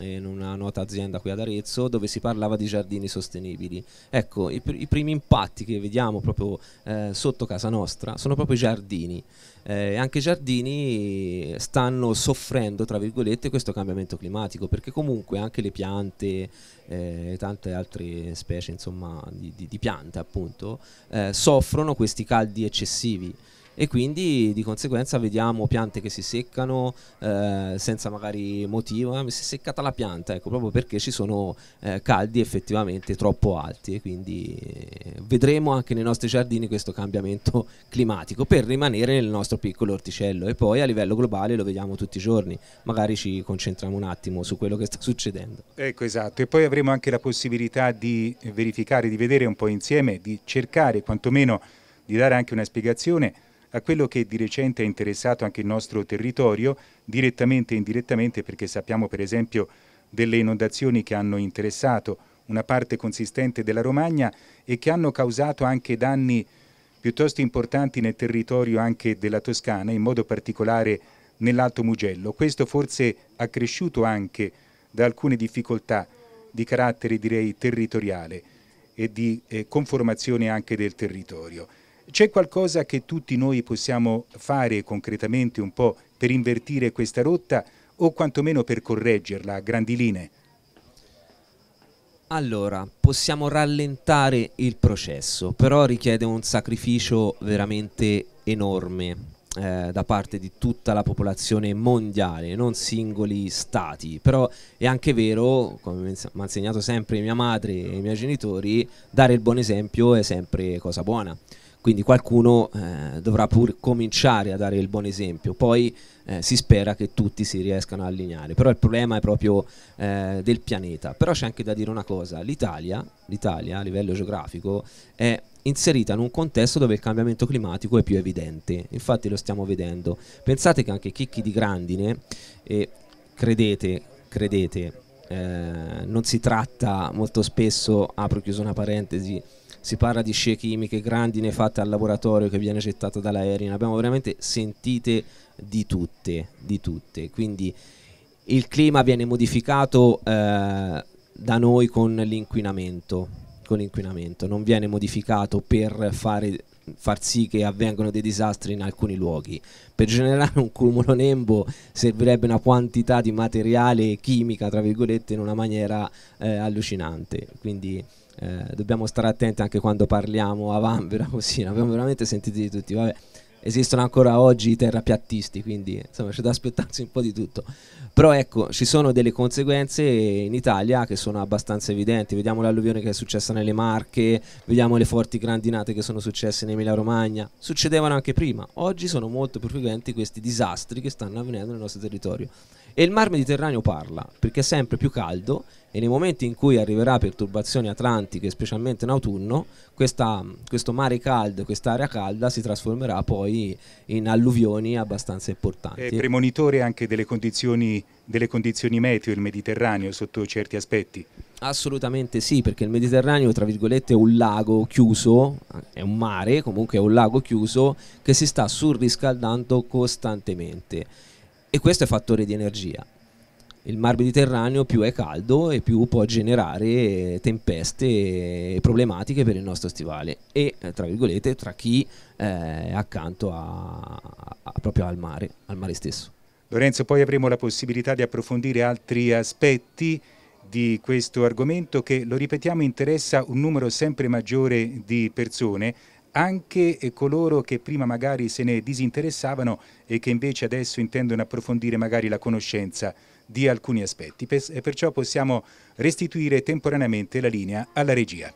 in una nota azienda qui ad Arezzo dove si parlava di giardini sostenibili. Ecco, i, pr i primi impatti che vediamo proprio eh, sotto casa nostra sono proprio i giardini. Eh, anche i giardini stanno soffrendo, tra virgolette, questo cambiamento climatico, perché comunque anche le piante eh, e eh, tante altre specie insomma, di, di, di piante appunto, eh, soffrono questi caldi eccessivi e quindi di conseguenza vediamo piante che si seccano eh, senza magari motivo, eh, si è seccata la pianta, ecco, proprio perché ci sono eh, caldi effettivamente troppo alti e quindi eh, vedremo anche nei nostri giardini questo cambiamento climatico per rimanere nel nostro piccolo orticello e poi a livello globale lo vediamo tutti i giorni, magari ci concentriamo un attimo su quello che sta succedendo. Ecco esatto e poi avremo anche la possibilità di verificare, di vedere un po' insieme, di cercare quantomeno di dare anche una spiegazione a quello che di recente ha interessato anche il nostro territorio, direttamente e indirettamente, perché sappiamo per esempio delle inondazioni che hanno interessato una parte consistente della Romagna e che hanno causato anche danni piuttosto importanti nel territorio anche della Toscana, in modo particolare nell'Alto Mugello. Questo forse accresciuto anche da alcune difficoltà di carattere direi territoriale e di eh, conformazione anche del territorio. C'è qualcosa che tutti noi possiamo fare concretamente un po' per invertire questa rotta o quantomeno per correggerla a grandi linee? Allora, possiamo rallentare il processo, però richiede un sacrificio veramente enorme eh, da parte di tutta la popolazione mondiale, non singoli stati. Però è anche vero, come mi ha insegnato sempre mia madre e i miei genitori, dare il buon esempio è sempre cosa buona quindi qualcuno eh, dovrà pur cominciare a dare il buon esempio, poi eh, si spera che tutti si riescano a allineare, però il problema è proprio eh, del pianeta, però c'è anche da dire una cosa, l'Italia, l'Italia a livello geografico è inserita in un contesto dove il cambiamento climatico è più evidente, infatti lo stiamo vedendo, pensate che anche chicchi di grandine, e credete, credete, eh, non si tratta molto spesso, apro chiuso una parentesi, si parla di scie chimiche, grandine fatte al laboratorio che viene gettata ne abbiamo veramente sentite di tutte, di tutte. Quindi il clima viene modificato eh, da noi con l'inquinamento, non viene modificato per fare far sì che avvengano dei disastri in alcuni luoghi. Per generare un cumulo nembo servirebbe una quantità di materiale chimica, tra virgolette, in una maniera eh, allucinante. Quindi eh, dobbiamo stare attenti anche quando parliamo a Vanvera, *laughs* così, abbiamo veramente sentiti di tutti. Vabbè esistono ancora oggi i terrapiattisti, quindi insomma c'è da aspettarsi un po' di tutto. Però ecco, ci sono delle conseguenze in Italia che sono abbastanza evidenti, vediamo l'alluvione che è successa nelle Marche, vediamo le forti grandinate che sono successe in Emilia Romagna, succedevano anche prima, oggi sono molto più frequenti questi disastri che stanno avvenendo nel nostro territorio. E il Mar Mediterraneo parla, perché è sempre più caldo e nei momenti in cui arriverà perturbazioni atlantiche, specialmente in autunno, questa, questo mare caldo, quest'area calda si trasformerà poi in alluvioni abbastanza importanti. È premonitore anche delle condizioni, delle condizioni meteo il Mediterraneo sotto certi aspetti? Assolutamente sì, perché il Mediterraneo, tra virgolette, è un lago chiuso, è un mare, comunque è un lago chiuso che si sta surriscaldando costantemente e questo è fattore di energia il mar Mediterraneo più è caldo e più può generare tempeste e problematiche per il nostro stivale e eh, tra virgolette tra chi eh, è accanto a, a, proprio al mare, al mare stesso. Lorenzo, poi avremo la possibilità di approfondire altri aspetti di questo argomento che, lo ripetiamo, interessa un numero sempre maggiore di persone, anche eh, coloro che prima magari se ne disinteressavano e che invece adesso intendono approfondire magari la conoscenza di alcuni aspetti e perciò possiamo restituire temporaneamente la linea alla regia.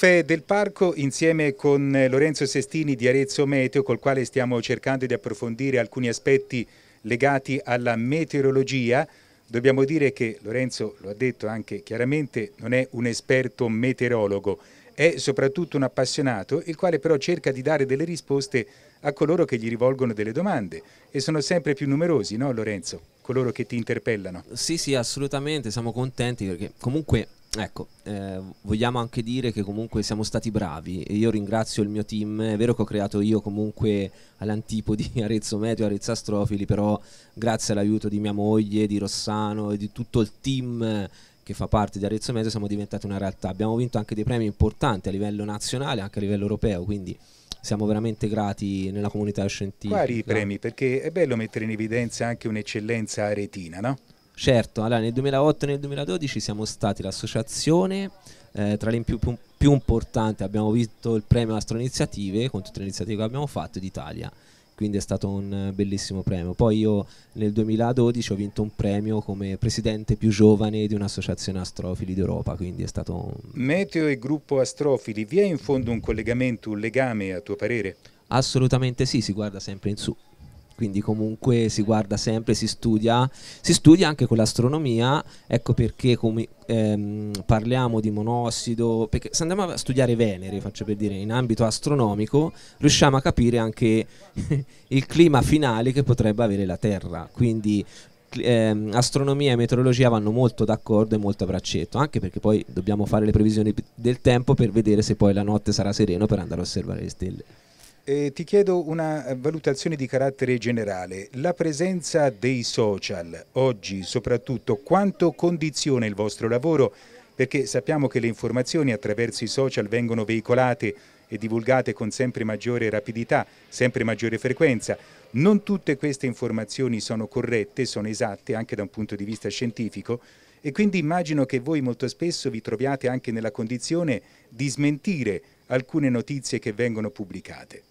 caffè del parco insieme con eh, Lorenzo Sestini di Arezzo Meteo col quale stiamo cercando di approfondire alcuni aspetti legati alla meteorologia. Dobbiamo dire che Lorenzo lo ha detto anche chiaramente non è un esperto meteorologo, è soprattutto un appassionato il quale però cerca di dare delle risposte a coloro che gli rivolgono delle domande e sono sempre più numerosi, no Lorenzo? Coloro che ti interpellano. Sì, sì, assolutamente, siamo contenti perché comunque Ecco, eh, vogliamo anche dire che comunque siamo stati bravi e io ringrazio il mio team, è vero che ho creato io comunque all'antipo di Arezzo Meteo, Arezzo Astrofili, però grazie all'aiuto di mia moglie, di Rossano e di tutto il team che fa parte di Arezzo Meteo siamo diventati una realtà, abbiamo vinto anche dei premi importanti a livello nazionale, anche a livello europeo, quindi siamo veramente grati nella comunità scientifica. Vari premi, perché è bello mettere in evidenza anche un'eccellenza aretina, no? Certo, allora nel 2008 e nel 2012 siamo stati l'associazione eh, tra le più, più, più, importanti, abbiamo vinto il premio Astroiniziative con tutte le iniziative che abbiamo fatto d'Italia, quindi è stato un eh, bellissimo premio. Poi io nel 2012 ho vinto un premio come presidente più giovane di un'associazione astrofili d'Europa, quindi è stato... Un... Meteo e gruppo astrofili, vi è in fondo un collegamento, un legame a tuo parere? Assolutamente sì, si guarda sempre in su quindi comunque si guarda sempre, si studia, si studia anche con l'astronomia, ecco perché come, ehm, parliamo di monossido, perché se andiamo a studiare Venere, faccio per dire, in ambito astronomico, riusciamo a capire anche *laughs* il clima finale che potrebbe avere la Terra, quindi Ehm, astronomia e meteorologia vanno molto d'accordo e molto a braccetto, anche perché poi dobbiamo fare le previsioni del tempo per vedere se poi la notte sarà sereno per andare a osservare le stelle. Eh, ti chiedo una valutazione di carattere generale. La presenza dei social oggi soprattutto quanto condiziona il vostro lavoro? Perché sappiamo che le informazioni attraverso i social vengono veicolate e divulgate con sempre maggiore rapidità, sempre maggiore frequenza. Non tutte queste informazioni sono corrette, sono esatte anche da un punto di vista scientifico e quindi immagino che voi molto spesso vi troviate anche nella condizione di smentire alcune notizie che vengono pubblicate.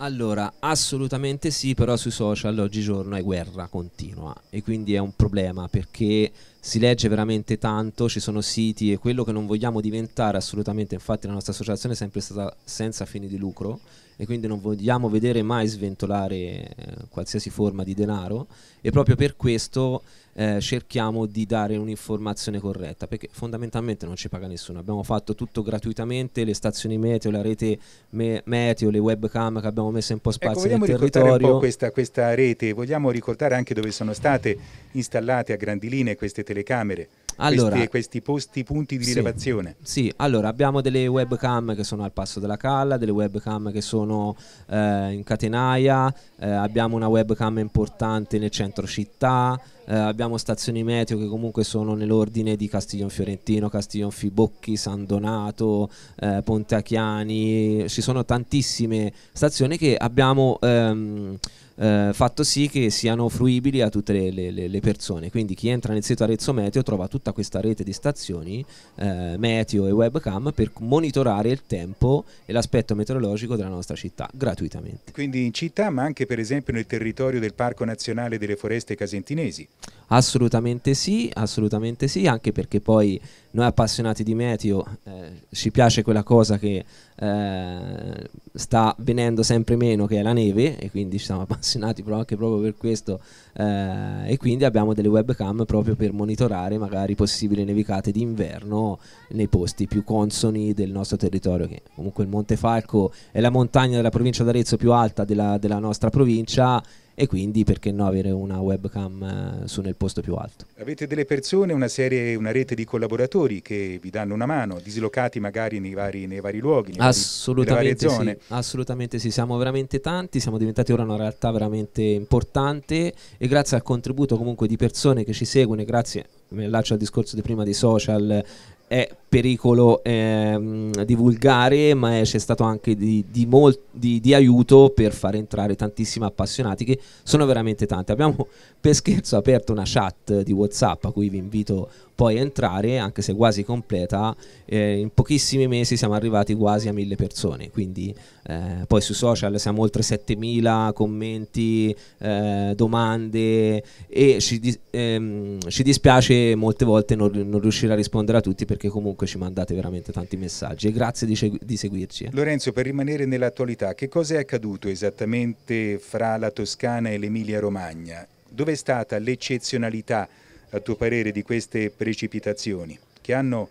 Allora, assolutamente sì, però sui social oggigiorno è guerra continua e quindi è un problema perché si legge veramente tanto, ci sono siti e quello che non vogliamo diventare assolutamente, infatti la nostra associazione è sempre stata senza fini di lucro e quindi non vogliamo vedere mai sventolare eh, qualsiasi forma di denaro e proprio per questo eh, cerchiamo di dare un'informazione corretta perché fondamentalmente non ci paga nessuno, abbiamo fatto tutto gratuitamente, le stazioni meteo, la rete me meteo, le webcam che abbiamo messo in po' ecco, spazio ecco, nel territorio. Un questa, questa rete, vogliamo ricordare anche dove sono state installate a grandi linee queste telecamere allora, questi, questi, posti, punti di sì, rilevazione. Sì, allora abbiamo delle webcam che sono al passo della calla, delle webcam che sono eh, in catenaia, eh, abbiamo una webcam importante nel centro città, eh, abbiamo stazioni meteo che comunque sono nell'ordine di Castiglion Fiorentino, Castiglion Fibocchi, San Donato, eh, Ponteachiani, ci sono tantissime stazioni che abbiamo... Ehm, eh, fatto sì che siano fruibili a tutte le, le, le, persone. Quindi chi entra nel sito Arezzo Meteo trova tutta questa rete di stazioni, eh, meteo e webcam per monitorare il tempo e l'aspetto meteorologico della nostra città gratuitamente. Quindi in città ma anche per esempio nel territorio del Parco Nazionale delle Foreste Casentinesi. Assolutamente sì, assolutamente sì, anche perché poi noi appassionati di meteo eh, ci piace quella cosa che eh, sta venendo sempre meno che è la neve e quindi ci siamo *laughs* appassionati proprio anche proprio per questo eh, e quindi abbiamo delle webcam proprio per monitorare magari possibili nevicate d'inverno nei posti più consoni del nostro territorio che comunque il Monte Falco è la montagna della provincia d'Arezzo più alta della, della nostra provincia e quindi perché no avere una webcam eh, su nel posto più alto. Avete delle persone, una, serie, una rete di collaboratori che vi danno una mano, dislocati magari nei vari, nei vari luoghi, nei assolutamente vari, nelle varie sì, zone? assolutamente sì, siamo veramente tanti, siamo diventati ora una realtà veramente importante e grazie al contributo comunque di persone che ci seguono, grazie eh, mi allaccio al discorso di prima dei social, è pericolo eh, divulgare, ma c'è stato anche di, di, molt, di, di, aiuto per far entrare tantissimi appassionati, che sono veramente tanti. Abbiamo per scherzo aperto una chat di WhatsApp a cui vi invito poi entrare, anche se quasi completa, eh, in pochissimi mesi siamo arrivati quasi a mille persone, quindi eh, poi sui social siamo oltre 7000 commenti, eh, domande e ci, di ehm, ci, dispiace molte volte non, non, riuscire a rispondere a tutti perché comunque ci mandate veramente tanti messaggi e grazie di, di seguirci. Eh. Lorenzo, per rimanere nell'attualità, che cosa è accaduto esattamente fra la Toscana e l'Emilia Romagna? Dove è stata l'eccezionalità? a tuo parere di queste precipitazioni che hanno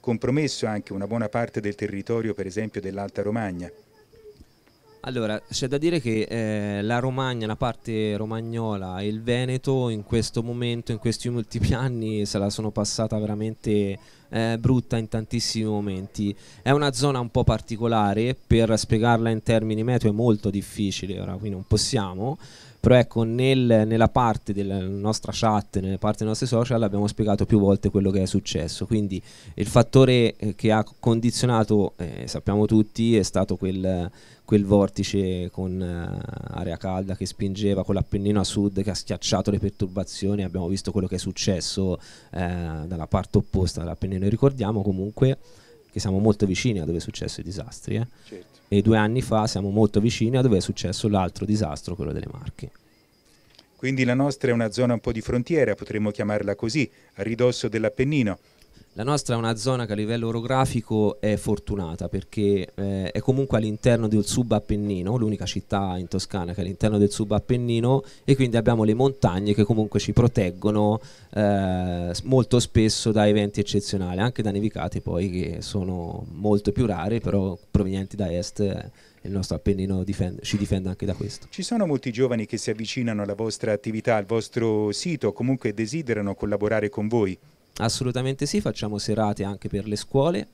compromesso anche una buona parte del territorio per esempio dell'Alta Romagna? Allora, c'è da dire che eh, la Romagna, la parte romagnola e il Veneto in questo momento, in questi ultimi *laughs* anni, se la sono passata veramente eh, brutta in tantissimi momenti. È una zona un po' particolare, per spiegarla in termini meteo è molto difficile, ora qui non possiamo, però ecco nel, nella parte della nostra chat, nella parte dei nostri social abbiamo spiegato più volte quello che è successo, quindi il fattore eh, che ha condizionato, eh, sappiamo tutti, è stato quel, quel vortice con uh, eh, aria calda che spingeva con l'Appennino a sud che ha schiacciato le perturbazioni, abbiamo visto quello che è successo eh, dalla parte opposta dell'Appennino, ricordiamo comunque che siamo molto vicini a dove è successo i disastri. Eh? Certo. E due anni fa siamo molto vicini a dove è successo l'altro disastro, quello delle Marche. Quindi la nostra è una zona un po' di frontiera, potremmo chiamarla così, a ridosso dell'Appennino. La nostra è una zona che a livello orografico è fortunata perché eh, è comunque all'interno del subappennino, l'unica città in Toscana che è all'interno del subappennino e quindi abbiamo le montagne che comunque ci proteggono eh, molto spesso da eventi eccezionali, anche da nevicate poi che sono molto più rare, però provenienti da est eh, il nostro Appennino difende, ci difende anche da questo. Ci sono molti giovani che si avvicinano alla vostra attività, al vostro sito, comunque desiderano collaborare con voi? Assolutamente sì, facciamo serate anche per le scuole,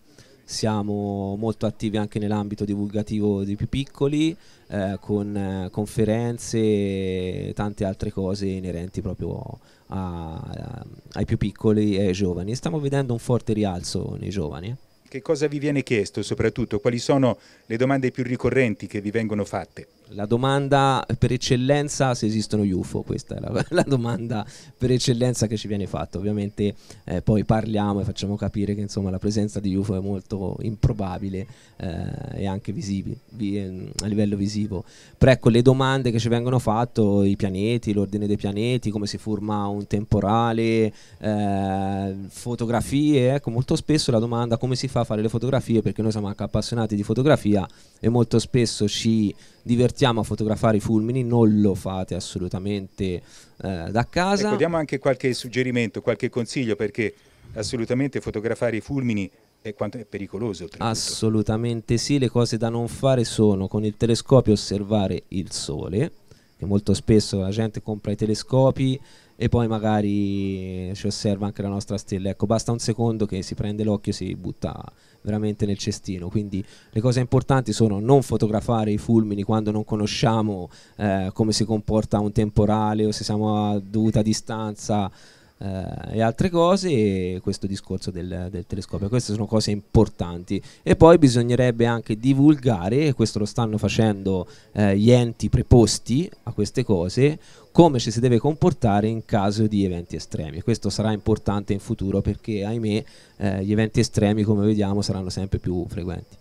siamo molto attivi anche nell'ambito divulgativo dei più piccoli, eh, con eh, conferenze e tante altre cose inerenti proprio a, a, ai più piccoli e ai giovani. Stiamo vedendo un forte rialzo nei giovani. Che cosa vi viene chiesto soprattutto? Quali sono le domande più ricorrenti che vi vengono fatte? La domanda per eccellenza se esistono UFO, questa è la, *laughs* la domanda per eccellenza che ci viene fatta. Ovviamente eh, poi parliamo e facciamo capire che insomma, la presenza di UFO è molto improbabile eh, e anche visibile, vi, ehm, a livello visivo. Però ecco le domande che ci vengono fatte, i pianeti, l'ordine dei pianeti, come si forma un temporale, eh, fotografie, ecco molto spesso la domanda come si fa a fare le fotografie, perché noi siamo anche appassionati di fotografia e molto spesso ci divertiamo divertiamo a fotografare i fulmini, non lo fate assolutamente eh, da casa. Ecco, diamo anche qualche suggerimento, qualche consiglio perché assolutamente fotografare i fulmini è, è pericoloso. Assolutamente sì, le cose da non fare sono con il telescopio osservare il sole, che molto spesso la gente compra i telescopi e poi magari ci osserva anche la nostra stella. Ecco, basta un secondo che si prende l'occhio e si butta veramente nel cestino. Quindi le cose importanti sono non fotografare i fulmini quando non conosciamo eh, come si comporta un temporale o se siamo a dovuta distanza eh, e altre cose e questo discorso del, del, telescopio queste sono cose importanti e poi bisognerebbe anche divulgare e questo lo stanno facendo eh, gli enti preposti a queste cose come ci si deve comportare in caso di eventi estremi questo sarà importante in futuro perché ahimè eh, gli eventi estremi come vediamo saranno sempre più frequenti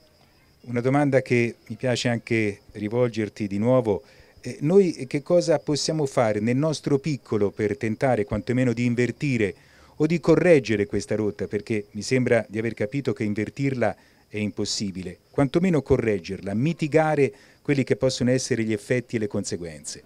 una domanda che mi piace anche rivolgerti di nuovo eh, noi eh, che cosa possiamo fare nel nostro piccolo per tentare quantomeno di invertire o di correggere questa rotta? Perché mi sembra di aver capito che invertirla è impossibile, quantomeno correggerla, mitigare quelli che possono essere gli effetti e le conseguenze.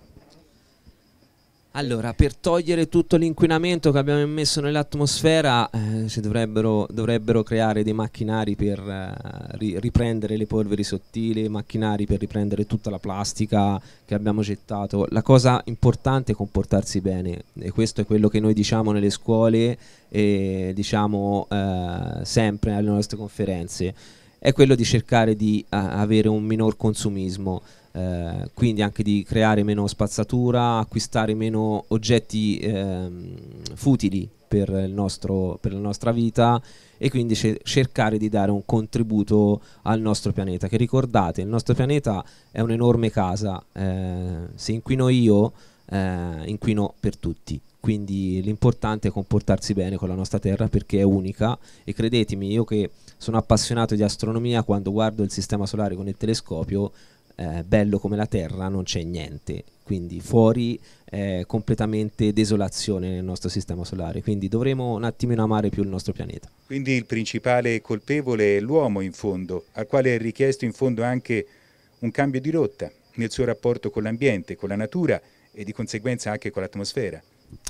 Allora, per togliere tutto l'inquinamento che abbiamo immesso nell'atmosfera eh, si dovrebbero, dovrebbero, creare dei macchinari per eh, riprendere le polveri sottili, macchinari per riprendere tutta la plastica che abbiamo gettato. La cosa importante è comportarsi bene e questo è quello che noi diciamo nelle scuole e diciamo eh, sempre alle nostre conferenze, è quello di cercare di eh, avere un minor consumismo. Eh, quindi anche di creare meno spazzatura, acquistare meno oggetti ehm, futili per, nostro, per, la nostra vita e quindi cercare di dare un contributo al nostro pianeta. Che ricordate, il nostro pianeta è un'enorme casa, eh, se inquino io, eh, inquino per tutti quindi l'importante è comportarsi bene con la nostra Terra perché è unica e credetemi io che sono appassionato di astronomia quando guardo il sistema solare con il telescopio eh, bello come la terra non c'è niente, quindi fuori è completamente desolazione nel nostro sistema solare, quindi dovremo un attimino amare più il nostro pianeta. Quindi il principale colpevole è l'uomo in fondo, al quale è richiesto in fondo anche un cambio di rotta nel suo rapporto con l'ambiente, con la natura e di conseguenza anche con l'atmosfera.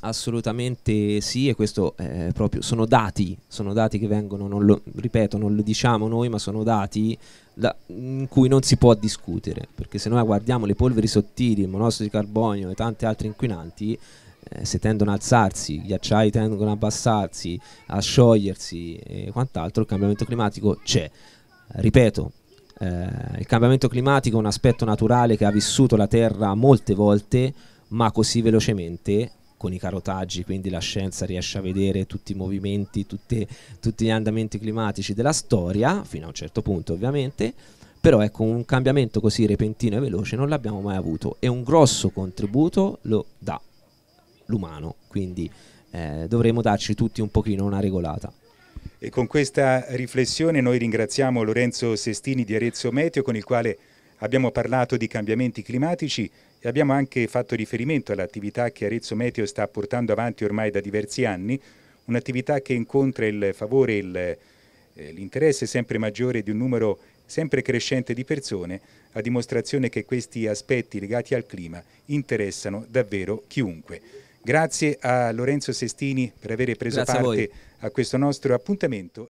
Assolutamente sì, e questo è proprio sono dati, sono dati che vengono, non lo, ripeto, non lo diciamo noi, ma sono dati la, in cui non si può discutere, perché se noi guardiamo le polveri sottili, il monossido di carbonio e tanti altri inquinanti, eh, se tendono ad alzarsi, gli acciai tendono ad abbassarsi, a sciogliersi e quant'altro, il cambiamento climatico c'è. Ripeto, eh, il cambiamento climatico è un aspetto naturale che ha vissuto la Terra molte volte, ma così velocemente con i carotaggi, quindi la scienza riesce a vedere tutti i movimenti, tutte, tutti gli andamenti climatici della storia, fino a un certo punto ovviamente, però ecco un cambiamento così repentino e veloce non l'abbiamo mai avuto e un grosso contributo lo dà l'umano, quindi eh, dovremo darci tutti un pochino una regolata. E con questa riflessione noi ringraziamo Lorenzo Sestini di Arezzo Meteo con il quale abbiamo parlato di cambiamenti climatici e abbiamo anche fatto riferimento all'attività che Arezzo Meteo sta portando avanti ormai da diversi anni, un'attività che incontra il favore e eh, l'interesse sempre maggiore di un numero sempre crescente di persone, a dimostrazione che questi aspetti legati al clima interessano davvero chiunque. Grazie a Lorenzo Sestini per aver preso Grazie parte a, a questo nostro appuntamento.